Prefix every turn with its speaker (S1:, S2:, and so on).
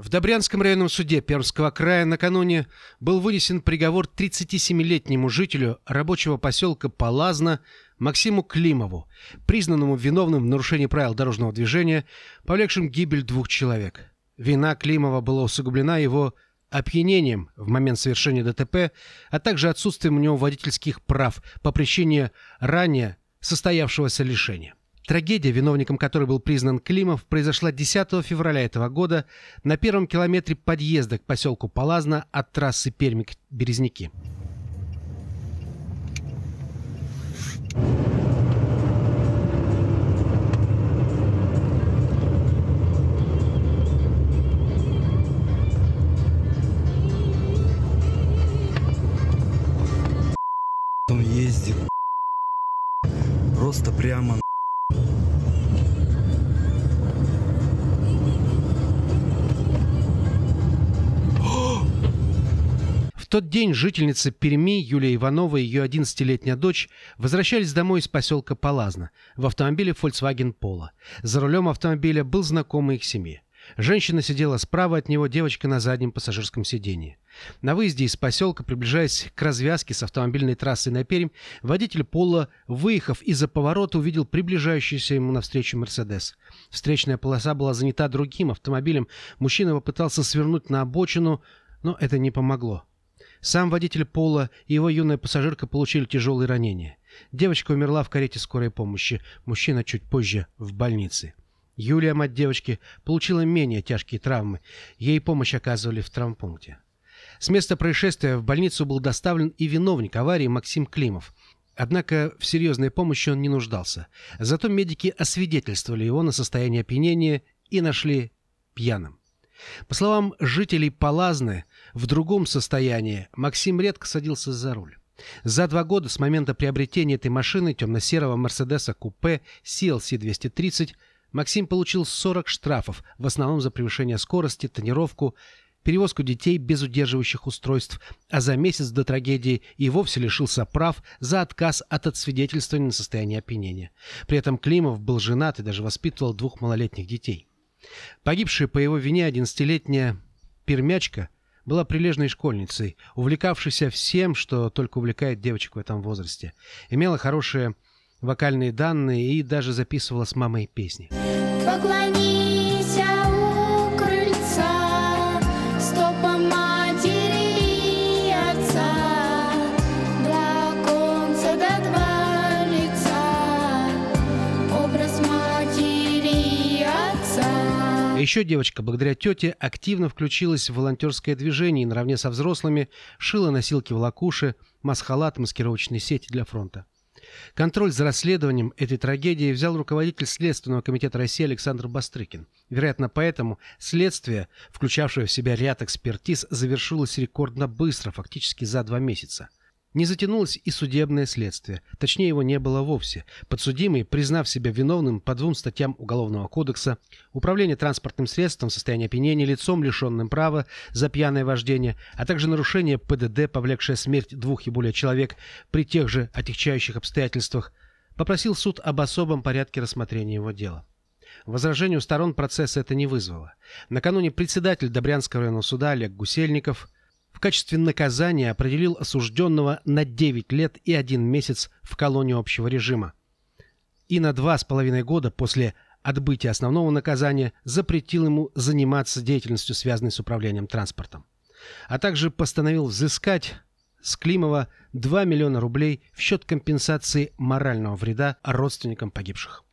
S1: В Добрянском районном суде Пермского края накануне был вынесен приговор 37-летнему жителю рабочего поселка Палазна Максиму Климову, признанному виновным в нарушении правил дорожного движения, повлекшим гибель двух человек. Вина Климова была усугублена его опьянением в момент совершения ДТП, а также отсутствием у него водительских прав по причине ранее состоявшегося лишения. Трагедия, виновником которой был признан Климов, произошла 10 февраля этого года на первом километре подъезда к поселку Палазно от трассы Перми березники Березняки. Он ездит просто прямо тот день жительницы Перми Юлия Иванова и ее 11-летняя дочь возвращались домой из поселка Палазна в автомобиле Volkswagen Polo. За рулем автомобиля был знакомый их семьи. Женщина сидела справа от него, девочка на заднем пассажирском сидении. На выезде из поселка, приближаясь к развязке с автомобильной трассой на Перим, водитель Пола, выехав из-за поворота, увидел приближающийся ему навстречу «Мерседес». Встречная полоса была занята другим автомобилем. Мужчина попытался свернуть на обочину, но это не помогло. Сам водитель Пола и его юная пассажирка получили тяжелые ранения. Девочка умерла в карете скорой помощи, мужчина чуть позже в больнице. Юлия, мать девочки, получила менее тяжкие травмы. Ей помощь оказывали в травмпункте. С места происшествия в больницу был доставлен и виновник аварии Максим Климов. Однако в серьезной помощи он не нуждался. Зато медики освидетельствовали его на состояние опьянения и нашли пьяным. По словам жителей Палазны, в другом состоянии, Максим редко садился за руль. За два года с момента приобретения этой машины темно-серого Мерседеса купе CLC-230 Максим получил 40 штрафов, в основном за превышение скорости, тонировку, перевозку детей без удерживающих устройств, а за месяц до трагедии и вовсе лишился прав за отказ от отсвидетельствования на состояние опьянения. При этом Климов был женат и даже воспитывал двух малолетних детей. Погибшая по его вине 11-летняя пермячка – была прилежной школьницей, увлекавшейся всем, что только увлекает девочек в этом возрасте. Имела хорошие вокальные данные и даже записывала с мамой песни. Поклонись. еще девочка, благодаря тете, активно включилась в волонтерское движение и наравне со взрослыми шила носилки в лакуши, масхалат, маскировочные сети для фронта. Контроль за расследованием этой трагедии взял руководитель Следственного комитета России Александр Бастрыкин. Вероятно, поэтому следствие, включавшее в себя ряд экспертиз, завершилось рекордно быстро, фактически за два месяца – не затянулось и судебное следствие, точнее его не было вовсе. Подсудимый, признав себя виновным по двум статьям Уголовного кодекса «Управление транспортным средством в состоянии опьянения лицом, лишенным права за пьяное вождение», а также нарушение ПДД, повлекшее смерть двух и более человек при тех же отягчающих обстоятельствах, попросил суд об особом порядке рассмотрения его дела. Возражений у сторон процесса это не вызвало. Накануне председатель Добрянского районного суда Олег Гусельников – качестве наказания определил осужденного на 9 лет и 1 месяц в колонии общего режима. И на 2,5 года после отбытия основного наказания запретил ему заниматься деятельностью, связанной с управлением транспортом. А также постановил взыскать с Климова 2 миллиона рублей в счет компенсации морального вреда родственникам погибших.